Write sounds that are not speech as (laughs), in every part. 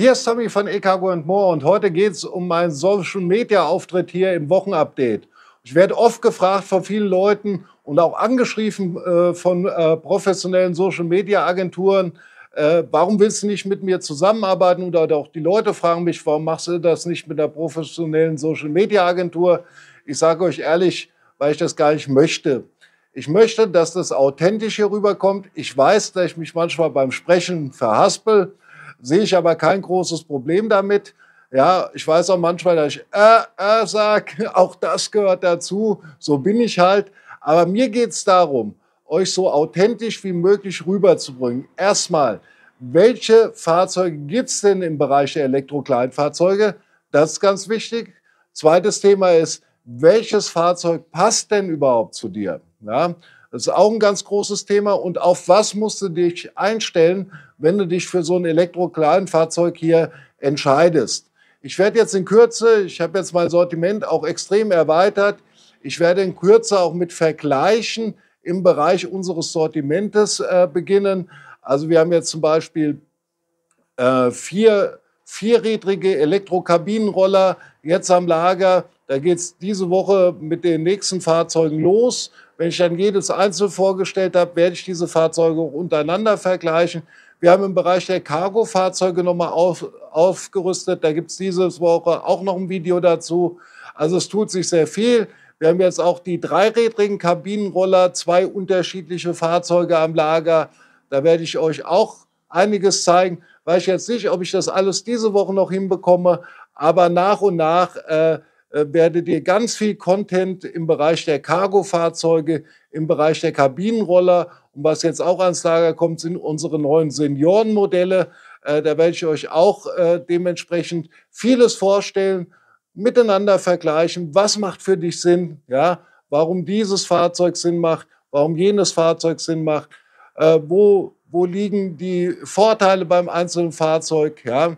Hier ist Tommy von e und More und heute geht es um meinen Social Media Auftritt hier im Wochenupdate. Ich werde oft gefragt von vielen Leuten und auch angeschrieben äh, von äh, professionellen Social Media Agenturen, äh, warum willst du nicht mit mir zusammenarbeiten? Oder auch die Leute fragen mich, warum machst du das nicht mit einer professionellen Social Media Agentur? Ich sage euch ehrlich, weil ich das gar nicht möchte. Ich möchte, dass das authentisch hier rüberkommt. Ich weiß, dass ich mich manchmal beim Sprechen verhaspel Sehe ich aber kein großes Problem damit. Ja, ich weiß auch manchmal, dass ich äh, äh sage, (laughs) auch das gehört dazu, so bin ich halt. Aber mir geht es darum, euch so authentisch wie möglich rüberzubringen. Erstmal, welche Fahrzeuge gibt es denn im Bereich der Elektrokleinfahrzeuge? Das ist ganz wichtig. Zweites Thema ist, welches Fahrzeug passt denn überhaupt zu dir? Ja, das ist auch ein ganz großes Thema. Und auf was musst du dich einstellen, wenn du dich für so ein Elektro-Kleinfahrzeug hier entscheidest? Ich werde jetzt in Kürze, ich habe jetzt mein Sortiment auch extrem erweitert. Ich werde in Kürze auch mit Vergleichen im Bereich unseres Sortimentes äh, beginnen. Also wir haben jetzt zum Beispiel äh, vier vierrädrige Elektrokabinenroller jetzt am Lager. Da geht es diese Woche mit den nächsten Fahrzeugen los. Wenn ich dann jedes Einzel vorgestellt habe, werde ich diese Fahrzeuge auch untereinander vergleichen. Wir haben im Bereich der Cargo-Fahrzeuge nochmal auf, aufgerüstet. Da gibt es diese Woche auch noch ein Video dazu. Also es tut sich sehr viel. Wir haben jetzt auch die dreirädrigen Kabinenroller, zwei unterschiedliche Fahrzeuge am Lager. Da werde ich euch auch einiges zeigen. Weiß ich jetzt nicht, ob ich das alles diese Woche noch hinbekomme, aber nach und nach äh, äh, werdet ihr ganz viel Content im Bereich der Cargo-Fahrzeuge, im Bereich der Kabinenroller und was jetzt auch ans Lager kommt, sind unsere neuen Seniorenmodelle. Äh, da werde ich euch auch äh, dementsprechend vieles vorstellen, miteinander vergleichen, was macht für dich Sinn, ja, warum dieses Fahrzeug Sinn macht, warum jenes Fahrzeug Sinn macht, wo, wo liegen die Vorteile beim einzelnen Fahrzeug, ja.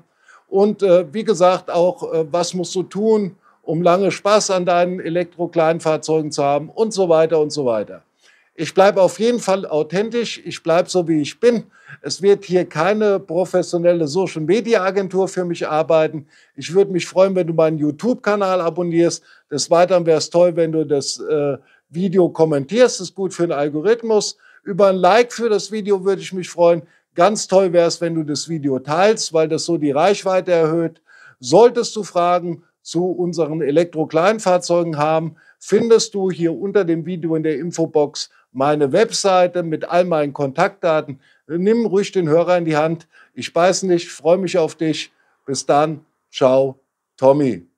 Und wie gesagt, auch, was musst du tun, um lange Spaß an deinen Elektrokleinfahrzeugen zu haben und so weiter und so weiter. Ich bleibe auf jeden Fall authentisch, ich bleibe so, wie ich bin. Es wird hier keine professionelle Social-Media-Agentur für mich arbeiten. Ich würde mich freuen, wenn du meinen YouTube-Kanal abonnierst. Des Weiteren wäre es toll, wenn du das äh, Video kommentierst, das ist gut für den Algorithmus. Über ein Like für das Video würde ich mich freuen. Ganz toll wäre es, wenn du das Video teilst, weil das so die Reichweite erhöht. Solltest du Fragen zu unseren Elektrokleinfahrzeugen haben, findest du hier unter dem Video in der Infobox meine Webseite mit all meinen Kontaktdaten. Nimm ruhig den Hörer in die Hand. Ich beiß nicht, freue mich auf dich. Bis dann. Ciao, Tommy.